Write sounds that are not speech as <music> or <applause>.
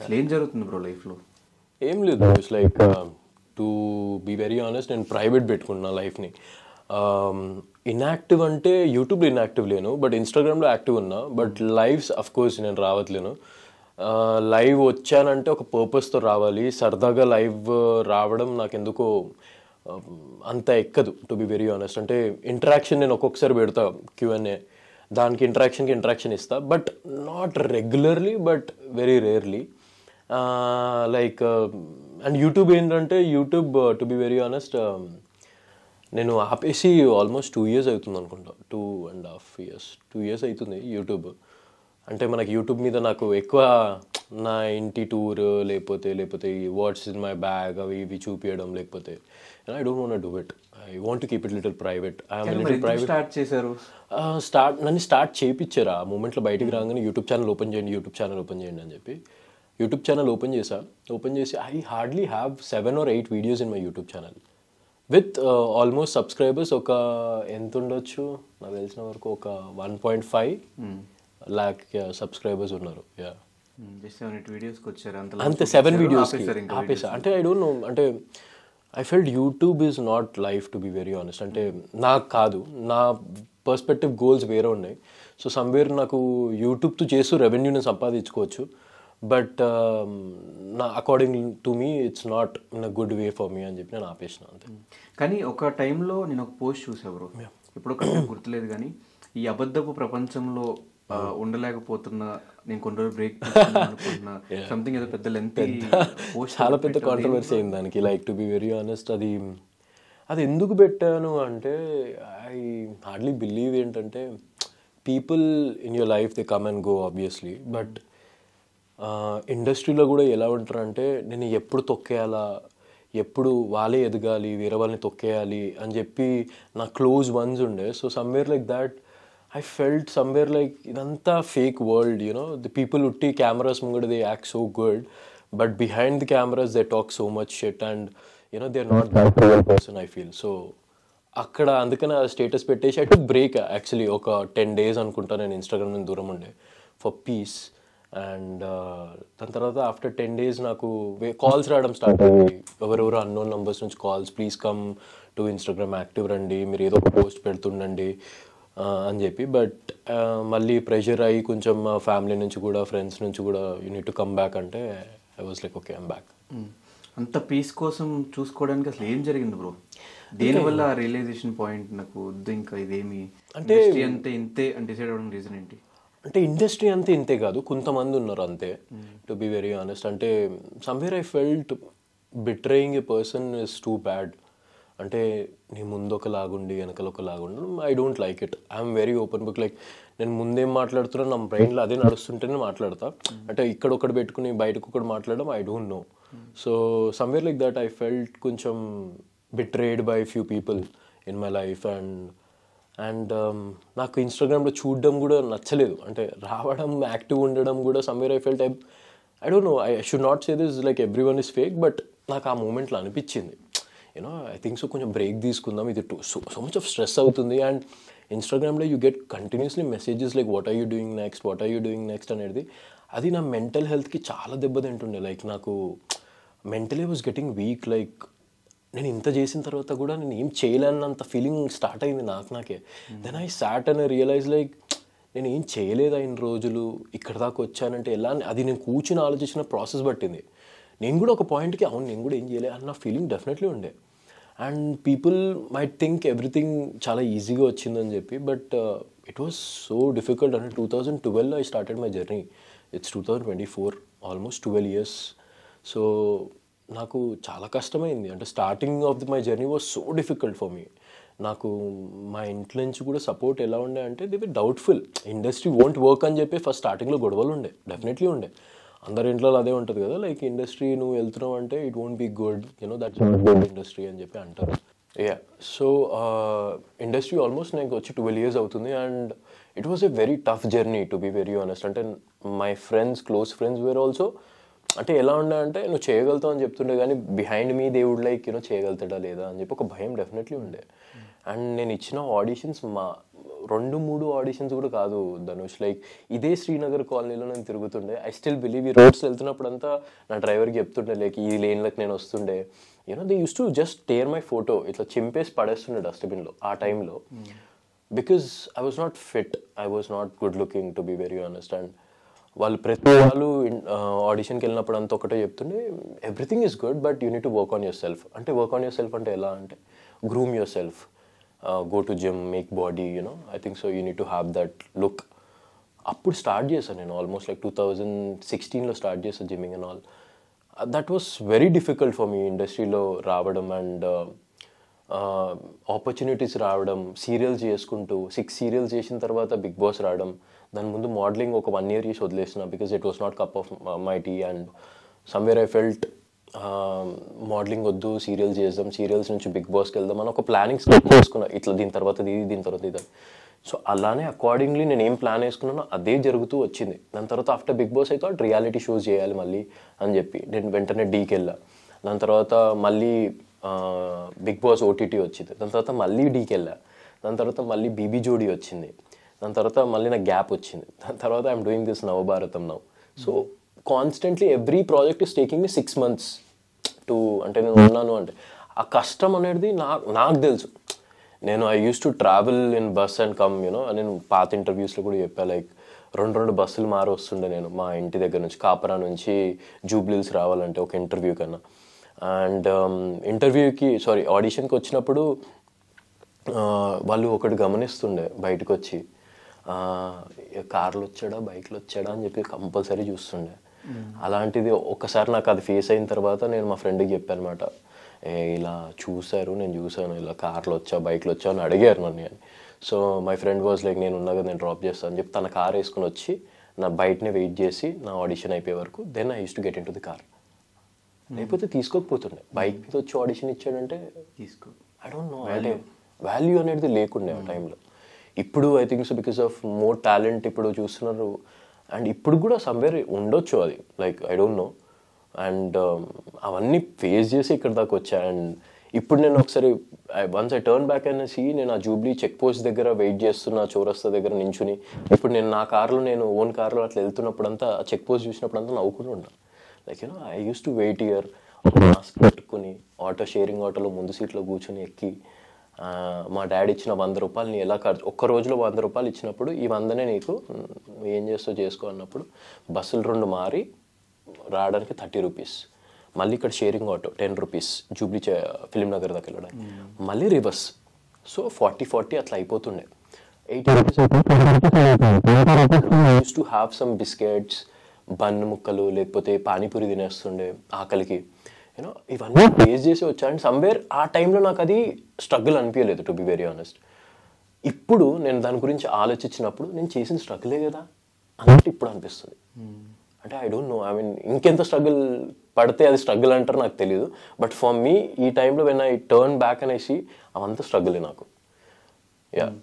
అసలు ఏం జరుగుతుంది బ్రో లైఫ్లో ఏం లేదు it's like to be very honest నేను ప్రైవేట్ పెట్టుకున్నా లైఫ్ని ఇన్యాక్టివ్ um, అంటే యూట్యూబ్లో ఇన్యాక్టివ్ లేను బట్ ఇన్స్టాగ్రామ్లో యాక్టివ్ ఉన్నా బట్ లైవ్స్ అఫ్ కోర్స్ నేను రావట్లేను లైవ్ uh, వచ్చానంటే ఒక పర్పస్తో రావాలి సరదాగా లైవ్ రావడం నాకు ఎందుకో um, అంత ఎక్కదు టు బి వెరీ ఆనెస్ట్ అంటే ఇంటరాక్షన్ నేను ఒక్కొక్కసారి పెడతా క్యూఎన్ఏ దానికి ఇంటరాక్షన్కి ఇంటరాక్షన్ ఇస్తా but not regularly but very rarely like and YouTube ఏంటంటే YouTube to be very honest నేను ఆపేసి ఆల్మోస్ట్ టూ ఇయర్స్ అవుతుంది అనుకుంటా two and half years two years అవుతుంది యూట్యూబ్ అంటే మనకి యూట్యూబ్ మీద నాకు ఎక్కువ నా ఇంటి టూర్ లేకపోతే లేకపోతే వాట్స్ ఇన్ మై బ్యాగ్ అవి ఇవి చూపించడం లేకపోతే I don't want do it I want keep it little private private start చేశారు స్టార్ట్ నన్ను స్టార్ట్ చేయించారు ఆ మూమెంట్లో బయటికి రాగానే యూట్యూబ్ ఛానల్ ఓపెన్ చేయండి యూట్యూబ్ ఛానల్ ఓపెన్ చేయండి అని చెప్పి యూట్యూబ్ ఛానల్ ఓపెన్ చేశా ఓపెన్ చేసి I hardly have seven or eight videos in my YouTube channel with uh, almost subscribers ఒక ఎంత ఉండొచ్చు నాకు తెలిసిన వరకు ఒక one point five hmm. Lakh uh, subscribers ఉన్నారు యా hmm, అంతే సెవెన్ వీడియోస్ ఆపేసా అంటే ఐ డోంట్ నో అంటే I felt YouTube is not life to be very honest అంటే hmm. నాకు కాదు నా పర్స్పెక్టివ్ గోల్స్ వేరే ఉన్నాయి సో సమ్వేర్ నాకు యూట్యూబ్తో చేస్తూ రెవెన్యూని సంపాదించుకోవచ్చు బట్ um, నా according to me it's not in a good way for me అని చెప్పి నేను ఆపేసిన అంతే hmm. కానీ ఒక టైంలో నేను ఒక పోస్ట్ చూసేవారు ఇప్పుడు గుర్తులేదు కానీ ఈ అబద్ధపు ప్రపంచంలో hmm. ఉండలేకపోతున్నా నేను కొన్ని రోజులు బ్రేక్ <laughs> సంథింగ్ ఏదో పెద్ద లెంత్ చాలా పెద్ద కాంట్రవర్సీ అయింది దానికి like to be very honest అది అది ఎందుకు పెట్టాను అంటే ఐ హార్డ్లీ బిలీవ్ ఏంటంటే people in your life they come and go obviously but ఇండస్ట్రీలో కూడా ఎలా ఉంటారంటే నేను ఎప్పుడు తొక్కేయాలా ఎప్పుడు వాళ్ళే ఎదగాలి వేరే వాళ్ళని తొక్కేయాలి అని చెప్పి నా క్లోజ్ వన్స్ ఉండే so somewhere like that I felt somewhere like ఇదంతా fake world you know the people ఉట్టి కెమెరాస్ ముంగడ they act so good but behind the cameras they talk so much shit and you know they are not that person I feel so అక్కడ అందుకని ఆ status పెట్టేసి I break actually ఒక ten days అనుకుంటా నేను Instagram నుంచి దూరం ఉండే ఫర్ పీస్ అండ్ దాని తర్వాత ఆఫ్టర్ టెన్ డేస్ నాకు కాల్స్ రావడం స్టార్ట్ అయ్యాయి ఎవరెవరు అన్నోన్ నంబర్స్ నుంచి calls please come to Instagram active రండి మీరు ఏదో ఒక పోస్ట్ పెడుతుండండి అని చెప్పి బట్ మళ్ళీ ప్రెషర్ అయ్యి కొంచెం మా ఫ్యామిలీ నుంచి కూడా ఫ్రెండ్స్ నుంచి కూడా యూనిట్ టు కమ్ బ్యాక్ అంటే I was like okay I'm back అంత పీస్ కోసం చూసుకోవడానికి అసలు ఏం జరిగింది బ్రో దేనివల్ల రియలైజేషన్ పాయింట్ నాకు వద్దు ఇంకా ఇదేమి అంటే అంతే ఇంతే అని డిసైడ్ అవ్వడం రీజన్ ఏంటి అంటే ఇండస్ట్రీ అంతే ఇంతే కాదు కొంతమంది ఉన్నారు అంతే టు బి వెరీ ఆనెస్ట్ అంటే somewhere I felt betraying a person is too bad అంటే నీ ముందు ఒక లాగుండి వెనకలు ఒక లాగుండి I don't like it I'm very open book like నేను ముందేం మాట్లాడుతున్నా నా బ్రెయిన్లో అదే నడుస్తుంటేనే మాట్లాడతా అంటే ఇక్కడ ఒకటి పెట్టుకుని బయటకు ఒకటి మాట్లాడడం I don't know so somewhere like that I felt కొంచెం betrayed by few people in my life and and um, నాకు ఇన్స్టాగ్రామ్లో చూడడం కూడా నచ్చలేదు అంటే రావడం యాక్టివ్ ఉండడం కూడా somewhere I type I don't know I should not say this like everyone is fake but నాకు ఆ మూమెంట్లో అనిపించింది యూనో ఐ థింక్ సో కొంచెం బ్రేక్ తీసుకుందాం ఇది too so so much of stress అవుతుంది అండ్ ఇన్స్టాగ్రామ్లో you get continuously messages like what are you doing next what are you doing next అనేది అది నా మెంటల్ హెల్త్కి చాలా దెబ్బతింటుండే లైక్ నాకు mentally was getting week like నేను ఇంత చేసిన తర్వాత కూడా నేను ఏం చేయలేనంత ఫీలింగ్ స్టార్ట్ అయింది నాకు నాకే దెన్ ఐ సాట్ అని రియలైజ్ లైక్ నేను ఏం చేయలేదు అయిన రోజులు ఇక్కడ దాకా వచ్చానంటే ఎలా అది నేను కూర్చుని ఆలోచించిన ప్రాసెస్ పట్టింది నేను కూడా ఒక పాయింట్కి అవును నేను కూడా ఏం చేయలేదు అన్న ఫీలింగ్ డెఫినెట్లీ ఉండే and people my think everything చాలా ఈజీగా వచ్చిందని చెప్పి but it was so difficult అంటే టూ థౌజండ్ ట్వెల్వ్లో I started my journey it's two thousand twenty four almost twelve years so నాకు చాలా కష్టమైంది అంటే starting of the my journey was so difficult for me నాకు మా ఇంట్లో నుంచి కూడా సపోర్ట్ ఎలా ఉండే అంటే దివి డౌట్ఫుల్ ఇండస్ట్రీ వోంట్ వర్క్ అని చెప్పి ఫస్ట్ స్టార్టింగ్లో గొడవలు ఉండే డెఫినెట్లీ ఉండే అందరి ఇంట్లో అదే ఉంటుంది కదా లైక్ ఇండస్ట్రీ నువ్వు వెళ్తున్నావు అంటే it won't be good you know that good industry అని చెప్పి అంటారు యా సో ఇండస్ట్రీ ఆల్మోస్ట్ నాకు వచ్చి ట్వెల్వ్ ఇయర్స్ అవుతుంది and it was a very tough journey to be very honest అంటే my friends close friends were also అంటే ఎలా ఉండే అంటే నువ్వు చేయగలుగుతావు అని చెప్తుండే కానీ బిహైండ్ మీ దేవుడు లైక్ యూనో చేయగలుగుతాడా లేదా అని చెప్పి ఒక భయం డెఫినెట్లీ ఉండే అండ్ నేను ఇచ్చిన ఆడిషన్స్ మా రెండు మూడు ఆడిషన్స్ కూడా కాదు ధనుష్ లైక్ ఇదే శ్రీనగర్ కాలనీలో నేను తిరుగుతుండే ఐ స్టిల్ బిలీవ్ ఈ రోడ్స్ అంతా నా డ్రైవర్కి చెప్తుండే లైక్ ఈ లేన్లకు నేను వస్తుండే you know they used to just tear my photo ఇట్లా చింపేసి పడేస్తుండే డస్ట్బిన్లో ఆ టైంలో hmm. Because I was not fit I was not good looking to be very understand వాళ్ళు ప్రతి వాళ్ళు ఆడిషన్కి వెళ్ళినప్పుడు అంత ఒకటే చెప్తుండే everything is good but you need to work on yourself అంటే వర్క్ ఆన్ యువర్ సెల్ఫ్ అంటే ఎలా అంటే groom yourself go to gym make body you know I think so you need to have that look అప్పుడు start చేశాను నేను almost like two thousand సిక్స్టీన్లో start చేశాను gymming and all that was very difficult for me ఇండస్ట్రీలో రావడం and uh, opportunities రావడం serials చేసుకుంటూ six serials చేసిన తర్వాత బిగ్ బాస్ రావడం దాని ముందు మోడలింగ్ ఒక వన్ ఇయర్ చేసి వదిలేసిన because it was not cup of my tea and somewhere I felt modelling వద్దు సీరియల్స్ చేద్దాం సీరియల్స్ నుంచి బిగ్ బాస్కి వెళ్దాం అని ఒక ప్లానింగ్స్ వేసుకున్నా ఇట్లా దీని తర్వాత ఇది దీని తర్వాత ఇది సో అలానే అకార్డింగ్లీ నేను ఏం ప్లాన్ వేసుకున్నానో అదే జరుగుతూ వచ్చింది దాని తర్వాత ఆఫ్టర్ బిగ్ బాస్ అయితే రియాలిటీ షోస్ చేయాలి మళ్ళీ అని చెప్పి నేను వెంటనే డీకి వెళ్ళా దాని తర్వాత మళ్ళీ బిగ్ బాస్ ఓటీటీ వచ్చింది దాని తర్వాత మళ్ళీ డీకి వెళ్ళా దాని తర్వాత మళ్ళీ బీబీ జోడీ వచ్చింది దాని తర్వాత మళ్ళీ నాకు గ్యాప్ వచ్చింది దాని తర్వాత I'm doing this Navabharatam now so constantly every project is taking me six months to అంటే నేను ఉన్నాను అంటే ఆ కష్టం అనేది నాకు నాకు తెలుసు నేను I used to travel in bus and come you know నేను పాత ఇంటర్వ్యూస్లో కూడా చెప్పాను లైక్ రెండు రెండు బస్సులు మారి వస్తుండే నేను మా ఇంటి దగ్గర నుంచి కాపరా నుంచి జూబ్లీల్స్ రావాలంటే ఒక ఇంటర్వ్యూ కన్నా అండ్ ఇంటర్వ్యూకి సారీ ఆడిషన్కి వచ్చినప్పుడు వాళ్ళు ఒకటి గమనిస్తుండే బయటకు వచ్చి కార్లు వచ్చాడా బైక్లు వచ్చాడా అని చెప్పి కంపల్సరీ చూస్తుండే అలాంటిది ఒక్కసారి నాకు అది ఫేస్ అయిన తర్వాత నేను మా ఫ్రెండ్కి చెప్పాను అనమాట ఇలా చూశారు నేను చూశాను ఇలా కార్లు వచ్చా బైక్లు వచ్చా అని అడిగారు నన్ను అని so my friend was like నేను ఉన్నా నేను డ్రాప్ చేస్తాను అని చెప్పి తన కార్ వేసుకుని వచ్చి నా బయటనే వెయిట్ చేసి నా ఆడిషన్ అయిపోయే వరకు then I used to get into the car లేకపోతే తీసుకోకపోతుండే బైక్ మీద వచ్చి ఆడిషన్ ఇచ్చాడంటే తీసుకో ఐ డోంట్ నో అంటే వాల్యూ అనేది లేకుండే ఆ hmm. టైంలో ఇప్పుడు I think so because of more talent ఇప్పుడు చూస్తున్నారు అండ్ ఇప్పుడు కూడా సమ్వేర్ ఉండొచ్చు అది like I don't know and అవన్నీ ఫేస్ చేసి ఇక్కడ దాకా వచ్చా అండ్ ఇప్పుడు నేను ఒకసారి I once I turn back అనేసి నేను ఆ జూబ్లీ చెక్ పోస్ట్ దగ్గర వెయిట్ చేస్తున్న చౌరస్తా దగ్గర నించుని ఇప్పుడు నేను నా కార్లో నేను ఓన్ కార్లో అట్లా వెళ్తున్నప్పుడు అంతా ఆ చెక్ పోస్ట్ చూసినప్పుడు అంతా నవ్వుకుంటూ ఉంటాను like you know I used to wait wear mask పెట్టుకుని ఆటో షేరింగ్ ఆటోలో ముందు సీట్లో కూర్చొని ఎక్కి మా డాడీ ఇచ్చిన వంద రూపాయలు నీ ఎలా ఖర్చు ఒక్క రోజులో వంద రూపాయలు ఇచ్చినప్పుడు ఈ వందనే నీకు ఏం చేస్తూ చేసుకో అన్నప్పుడు బస్సులు రెండు మారి రావడానికి థర్టీ రూపీస్ మళ్ళీ ఇక్కడ sharing auto ten rupees Jubilee Film Nagar దగ్గర వెళ్ళడానికి మళ్ళీ రివర్స్ సో ఫార్టీ ఫార్టీ అట్లా అయిపోతుండే eighty rupees to have some biscuits bun ముక్కలు లేకపోతే పానీపూరి తినేస్తుండే ఆకలికి యూనో ఇవన్నీ ఫేస్ చేసి వచ్చా అండ్ సమ్వేర్ ఆ టైంలో నాకు అది స్ట్రగుల్ అనిపించలేదు టు బి వెరీ ఆనెస్ట్ ఇప్పుడు నేను దాని గురించి ఆలోచించినప్పుడు నేను చేసిన స్ట్రగులే కదా అన్నట్టు ఇప్పుడు అనిపిస్తుంది hmm. అంటే I don't know I mean ఇంకెంత స్ట్రగుల్ పడితే అది స్ట్రగుల్ అంటారు నాకు తెలియదు బట్ ఫర్ మీ ఈ టైంలో వెన్ ఐ టర్న్ బ్యాక్ అనేసి అవంతా స్ట్రగులే నాకు యా hmm.